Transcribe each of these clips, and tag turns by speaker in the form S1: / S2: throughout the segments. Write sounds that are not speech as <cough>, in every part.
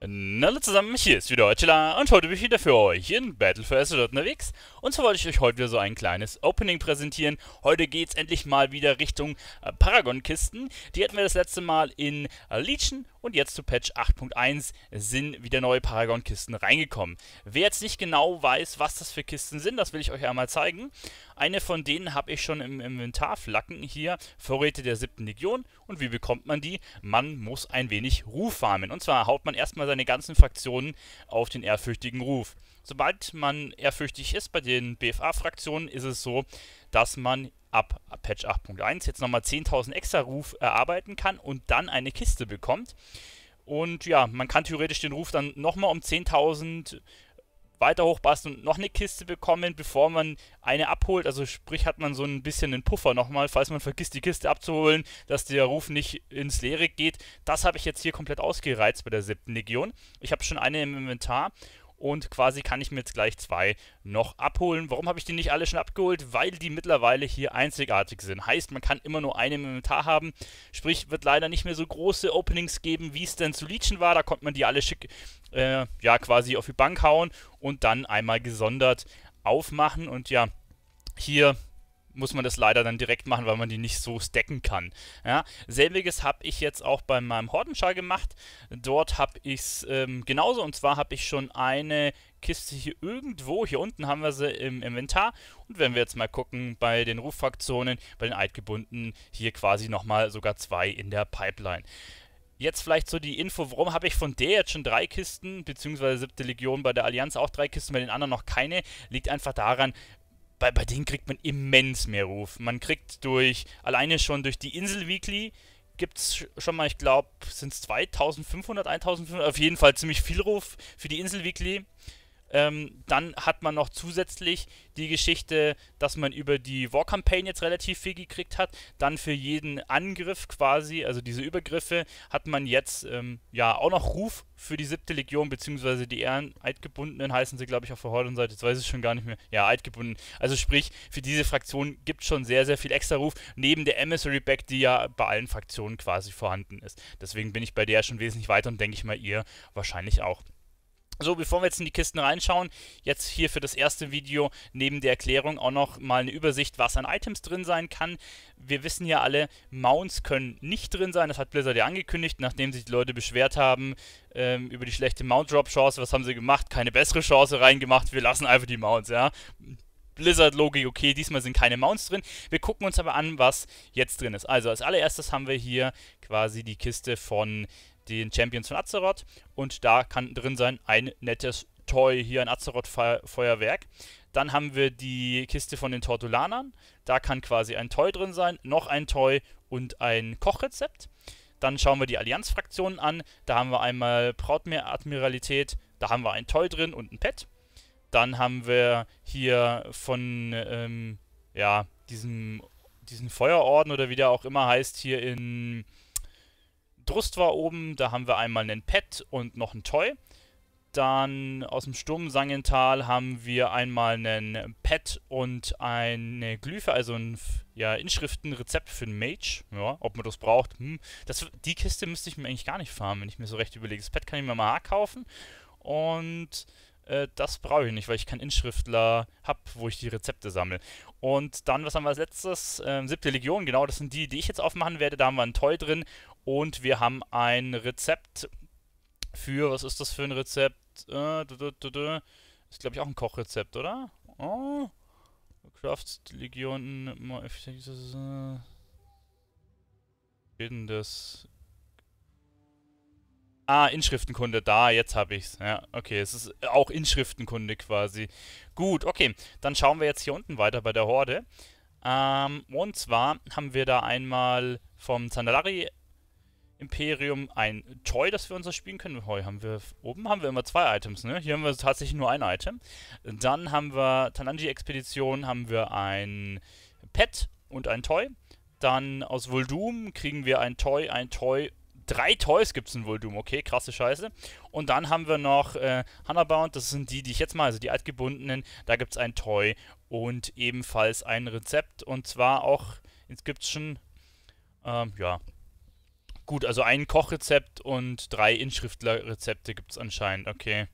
S1: Hallo zusammen, hier ist wieder Oechela und heute bin ich wieder für euch in Battle for Azeroth unterwegs. Und zwar wollte ich euch heute wieder so ein kleines Opening präsentieren. Heute geht's endlich mal wieder Richtung äh, Paragon-Kisten. Die hatten wir das letzte Mal in äh, Legion und jetzt zu Patch 8.1 sind wieder neue Paragon-Kisten reingekommen. Wer jetzt nicht genau weiß, was das für Kisten sind, das will ich euch einmal zeigen. Eine von denen habe ich schon im Inventar flacken hier, Vorräte der 7. Legion. Und wie bekommt man die? Man muss ein wenig Ruf farmen. Und zwar haut man erstmal seine ganzen Fraktionen auf den ehrfürchtigen Ruf sobald man ehrfürchtig ist bei den BFA-Fraktionen, ist es so, dass man ab Patch 8.1 jetzt nochmal 10.000 extra Ruf erarbeiten kann und dann eine Kiste bekommt. Und ja, man kann theoretisch den Ruf dann nochmal um 10.000 weiter hochbasteln und noch eine Kiste bekommen, bevor man eine abholt. Also sprich hat man so ein bisschen einen Puffer nochmal, falls man vergisst, die Kiste abzuholen, dass der Ruf nicht ins Leere geht. Das habe ich jetzt hier komplett ausgereizt bei der siebten Legion. Ich habe schon eine im Inventar und quasi kann ich mir jetzt gleich zwei noch abholen. Warum habe ich die nicht alle schon abgeholt? Weil die mittlerweile hier einzigartig sind. Heißt, man kann immer nur eine im Inventar haben. Sprich, wird leider nicht mehr so große Openings geben, wie es denn zu Legion war. Da konnte man die alle schick, äh, ja, quasi auf die Bank hauen und dann einmal gesondert aufmachen. Und ja, hier muss man das leider dann direkt machen, weil man die nicht so stacken kann. Ja, selbiges habe ich jetzt auch bei meinem Hordenschar gemacht. Dort habe ich es ähm, genauso und zwar habe ich schon eine Kiste hier irgendwo, hier unten haben wir sie im Inventar und wenn wir jetzt mal gucken, bei den Ruffraktionen, bei den Eidgebundenen, hier quasi nochmal sogar zwei in der Pipeline. Jetzt vielleicht so die Info, warum habe ich von der jetzt schon drei Kisten, beziehungsweise siebte Legion bei der Allianz auch drei Kisten, bei den anderen noch keine, liegt einfach daran, bei, bei denen kriegt man immens mehr Ruf. Man kriegt durch, alleine schon durch die Insel Weekly, gibt es schon mal, ich glaube, sind es 2500, 1500, auf jeden Fall ziemlich viel Ruf für die Insel Weekly. Ähm, dann hat man noch zusätzlich die Geschichte, dass man über die War Campaign jetzt relativ viel gekriegt hat. Dann für jeden Angriff quasi, also diese Übergriffe, hat man jetzt ähm, ja auch noch Ruf für die siebte Legion, beziehungsweise die Ehren Eidgebundenen heißen sie, glaube ich, auf der Horden-Seite. Jetzt weiß ich schon gar nicht mehr. Ja, Eidgebunden. Also sprich, für diese Fraktion gibt es schon sehr, sehr viel extra Ruf, neben der Emissary Back, die ja bei allen Fraktionen quasi vorhanden ist. Deswegen bin ich bei der schon wesentlich weiter und denke ich mal, ihr wahrscheinlich auch. So, bevor wir jetzt in die Kisten reinschauen, jetzt hier für das erste Video neben der Erklärung auch noch mal eine Übersicht, was an Items drin sein kann. Wir wissen ja alle, Mounts können nicht drin sein, das hat Blizzard ja angekündigt, nachdem sich die Leute beschwert haben ähm, über die schlechte Mount-Drop-Chance. Was haben sie gemacht? Keine bessere Chance reingemacht, wir lassen einfach die Mounts, ja. Blizzard-Logik, okay, diesmal sind keine Mounts drin. Wir gucken uns aber an, was jetzt drin ist. Also als allererstes haben wir hier quasi die Kiste von den Champions von Azeroth und da kann drin sein ein nettes Toy, hier ein Azeroth-Feuerwerk. Dann haben wir die Kiste von den Tortulanern, da kann quasi ein Toy drin sein, noch ein Toy und ein Kochrezept. Dann schauen wir die Allianzfraktionen an, da haben wir einmal Brautmeer-Admiralität, da haben wir ein Toy drin und ein Pet. Dann haben wir hier von ähm, ja, diesem, diesem Feuerorden oder wie der auch immer heißt, hier in Drust war oben, da haben wir einmal einen Pet und noch ein Toy. Dann aus dem Sturm Sangental haben wir einmal einen Pet und eine Glyphe, also ein ja, Inschriftenrezept für einen Mage. Ja, ob man das braucht. Hm. Das, die Kiste müsste ich mir eigentlich gar nicht fahren, wenn ich mir so recht überlege. Das Pet kann ich mir mal kaufen und äh, das brauche ich nicht, weil ich keinen Inschriftler habe, wo ich die Rezepte sammle. Und dann, was haben wir als letztes? Ähm, siebte Legion, genau, das sind die, die ich jetzt aufmachen werde. Da haben wir einen Toy drin und wir haben ein Rezept für, was ist das für ein Rezept? Äh, du, du, du, ist, glaube ich, auch ein Kochrezept, oder? Oh. Kraftlegionen. Äh, das? Ah, Inschriftenkunde, da, jetzt habe ich's. Ja, okay, es ist auch Inschriftenkunde quasi. Gut, okay, dann schauen wir jetzt hier unten weiter bei der Horde. Ähm, und zwar haben wir da einmal vom Zandalari Imperium ein Toy, das wir uns erspielen können. Heu haben wir oben haben wir immer zwei Items, ne? Hier haben wir tatsächlich nur ein Item. Dann haben wir Tananji Expedition, haben wir ein Pet und ein Toy. Dann aus Voldum kriegen wir ein Toy, ein Toy. Drei Toys gibt es in Voldum, okay, krasse Scheiße. Und dann haben wir noch äh, Hanabound, das sind die, die ich jetzt mal, also die altgebundenen, da gibt es ein Toy und ebenfalls ein Rezept und zwar auch Inscription. Ähm, ja, Gut, also ein Kochrezept und drei Inschriftlerrezepte gibt es anscheinend, okay.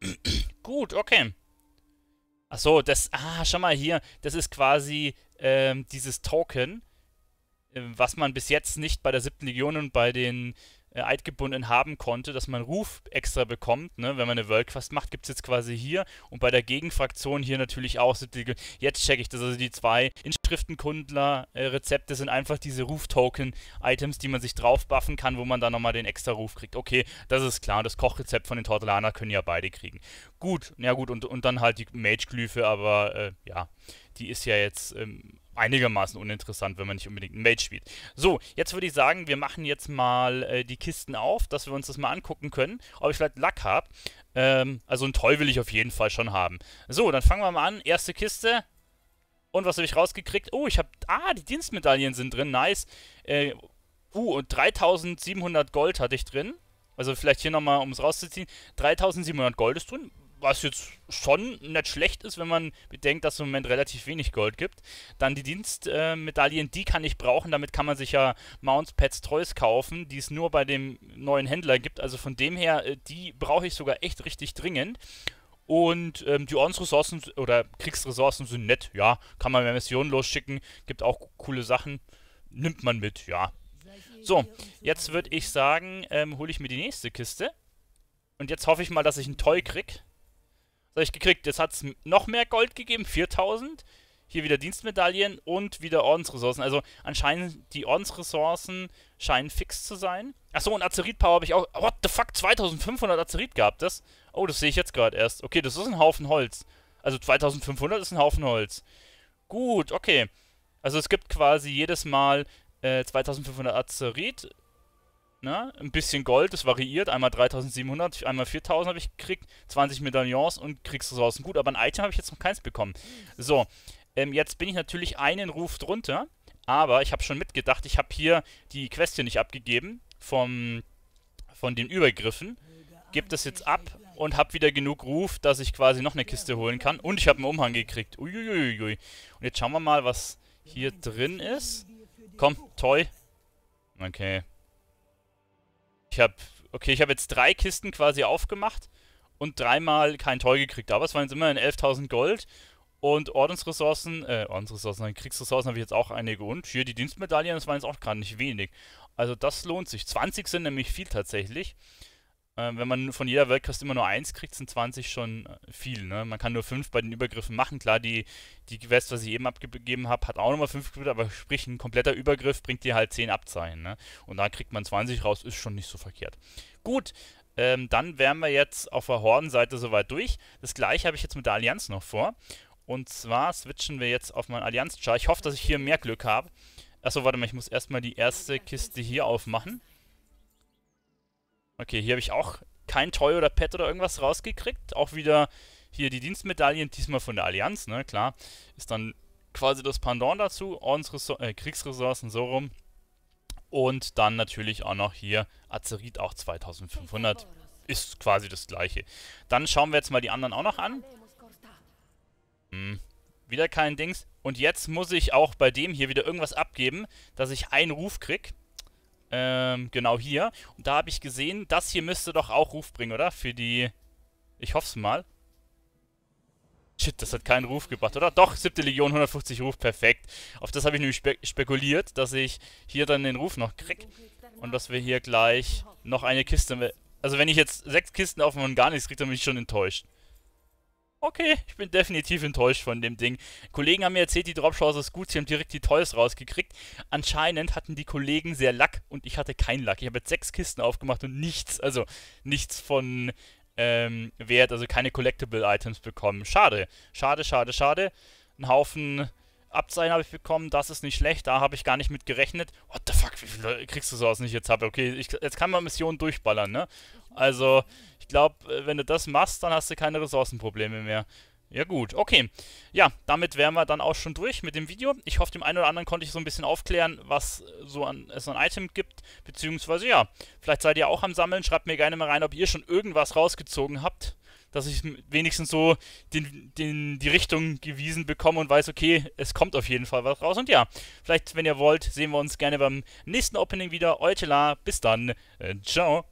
S1: <clears throat> Gut, okay. Achso, das, ah, schau mal hier, das ist quasi ähm, dieses Token, äh, was man bis jetzt nicht bei der siebten Legion und bei den äh, eidgebunden haben konnte, dass man Ruf extra bekommt. Ne? Wenn man eine World Quest macht, gibt es jetzt quasi hier und bei der Gegenfraktion hier natürlich auch. Jetzt checke ich das. Also die zwei Inschriftenkundler-Rezepte äh, sind einfach diese Ruf-Token-Items, die man sich drauf buffen kann, wo man dann nochmal den extra Ruf kriegt. Okay, das ist klar. Und das Kochrezept von den Tortellana können ja beide kriegen. Gut, ja gut, und, und dann halt die Mage-Glyphe, aber äh, ja, die ist ja jetzt ähm, einigermaßen uninteressant, wenn man nicht unbedingt ein Mage spielt. So, jetzt würde ich sagen, wir machen jetzt mal äh, die Kisten auf, dass wir uns das mal angucken können, ob ich vielleicht Lack habe. Ähm, also ein Toll will ich auf jeden Fall schon haben. So, dann fangen wir mal an. Erste Kiste. Und was habe ich rausgekriegt? Oh, ich habe... Ah, die Dienstmedaillen sind drin. Nice. Äh, uh, und 3700 Gold hatte ich drin. Also vielleicht hier nochmal, um es rauszuziehen. 3700 Gold ist drin was jetzt schon nicht schlecht ist, wenn man bedenkt, dass es im Moment relativ wenig Gold gibt. Dann die Dienstmedaillen, äh, die kann ich brauchen, damit kann man sich ja Mounts Pets Toys kaufen, die es nur bei dem neuen Händler gibt. Also von dem her, äh, die brauche ich sogar echt richtig dringend. Und ähm, die Ordensressourcen oder Kriegsressourcen sind nett, ja. Kann man mehr Missionen losschicken, gibt auch coole Sachen. Nimmt man mit, ja. So, jetzt würde ich sagen, ähm, hole ich mir die nächste Kiste. Und jetzt hoffe ich mal, dass ich ein Toy kriege. Was habe ich gekriegt? Jetzt hat es noch mehr Gold gegeben, 4000. Hier wieder Dienstmedaillen und wieder Ordensressourcen. Also anscheinend die Ordensressourcen scheinen fix zu sein. Achso, und Azerit-Power habe ich auch... What the fuck? 2500 Azerit gab das? Oh, das sehe ich jetzt gerade erst. Okay, das ist ein Haufen Holz. Also 2500 ist ein Haufen Holz. Gut, okay. Also es gibt quasi jedes Mal äh, 2500 Azerit Ne? Ein bisschen Gold, das variiert. Einmal 3700, einmal 4000 habe ich gekriegt. 20 Medaillons und Kriegsressourcen. Gut, aber ein Item habe ich jetzt noch keins bekommen. So, ähm, jetzt bin ich natürlich einen Ruf drunter. Aber ich habe schon mitgedacht, ich habe hier die Quest hier nicht abgegeben. Vom, von den Übergriffen. Gebe das jetzt ab und habe wieder genug Ruf, dass ich quasi noch eine Kiste holen kann. Und ich habe einen Umhang gekriegt. Uiuiuiui. Und jetzt schauen wir mal, was hier drin ist. Komm, toll. Okay, ich habe, okay, ich habe jetzt drei Kisten quasi aufgemacht und dreimal kein Toy gekriegt. Aber es waren jetzt immerhin 11.000 Gold und Ordensressourcen, äh, Ordensressourcen, nein, Kriegsressourcen habe ich jetzt auch einige und hier die Dienstmedaillen, das waren jetzt auch gerade nicht wenig. Also das lohnt sich. 20 sind nämlich viel tatsächlich. Äh, wenn man von jeder Weltklasse immer nur eins kriegt, sind 20 schon äh, viel. Ne? Man kann nur fünf bei den Übergriffen machen. Klar, die, die Quest, was ich eben abgegeben habe, hat auch nochmal fünf Gebiete, aber sprich, ein kompletter Übergriff bringt dir halt 10 Abzeichen. Ne? Und da kriegt man 20 raus, ist schon nicht so verkehrt. Gut, ähm, dann wären wir jetzt auf der Hordenseite soweit durch. Das gleiche habe ich jetzt mit der Allianz noch vor. Und zwar switchen wir jetzt auf meinen Allianz-Char. Ich hoffe, dass ich hier mehr Glück habe. Achso, warte mal, ich muss erstmal die erste Kiste hier aufmachen. Okay, hier habe ich auch kein Toy oder Pet oder irgendwas rausgekriegt. Auch wieder hier die Dienstmedaillen, diesmal von der Allianz, ne, klar. Ist dann quasi das Pendant dazu, Ordensresor äh, Kriegsressourcen so rum. Und dann natürlich auch noch hier Azerit auch 2500. Ist quasi das gleiche. Dann schauen wir jetzt mal die anderen auch noch an. Hm, wieder kein Dings. Und jetzt muss ich auch bei dem hier wieder irgendwas abgeben, dass ich einen Ruf kriege. Ähm, genau hier. Und da habe ich gesehen, das hier müsste doch auch Ruf bringen, oder? Für die... Ich hoffe es mal. Shit, das hat keinen Ruf gebracht, oder? Doch, siebte Legion, 150 Ruf, perfekt. Auf das habe ich nämlich spe spekuliert, dass ich hier dann den Ruf noch krieg. Und dass wir hier gleich noch eine Kiste... Also wenn ich jetzt sechs Kisten auf gar nichts kriege, dann bin ich schon enttäuscht okay, ich bin definitiv enttäuscht von dem Ding. Kollegen haben mir erzählt, die Dropchance ist gut, sie haben direkt die Toys rausgekriegt. Anscheinend hatten die Kollegen sehr Lack und ich hatte keinen Lack. Ich habe jetzt sechs Kisten aufgemacht und nichts, also nichts von ähm, Wert, also keine Collectible Items bekommen. Schade, schade, schade, schade. Ein Haufen Abzeichen habe ich bekommen, das ist nicht schlecht, da habe ich gar nicht mit gerechnet. What the fuck, wie viel kriegst du sowas nicht jetzt habe? Okay, ich, jetzt kann man Missionen durchballern, ne? Also, glaube, äh, wenn du das machst, dann hast du keine Ressourcenprobleme mehr. Ja gut, okay. Ja, damit wären wir dann auch schon durch mit dem Video. Ich hoffe, dem einen oder anderen konnte ich so ein bisschen aufklären, was äh, so an, es an Item gibt, beziehungsweise ja, vielleicht seid ihr auch am Sammeln. Schreibt mir gerne mal rein, ob ihr schon irgendwas rausgezogen habt, dass ich wenigstens so den, den, die Richtung gewiesen bekomme und weiß, okay, es kommt auf jeden Fall was raus. Und ja, vielleicht, wenn ihr wollt, sehen wir uns gerne beim nächsten Opening wieder. Eutela, bis dann. Äh, ciao.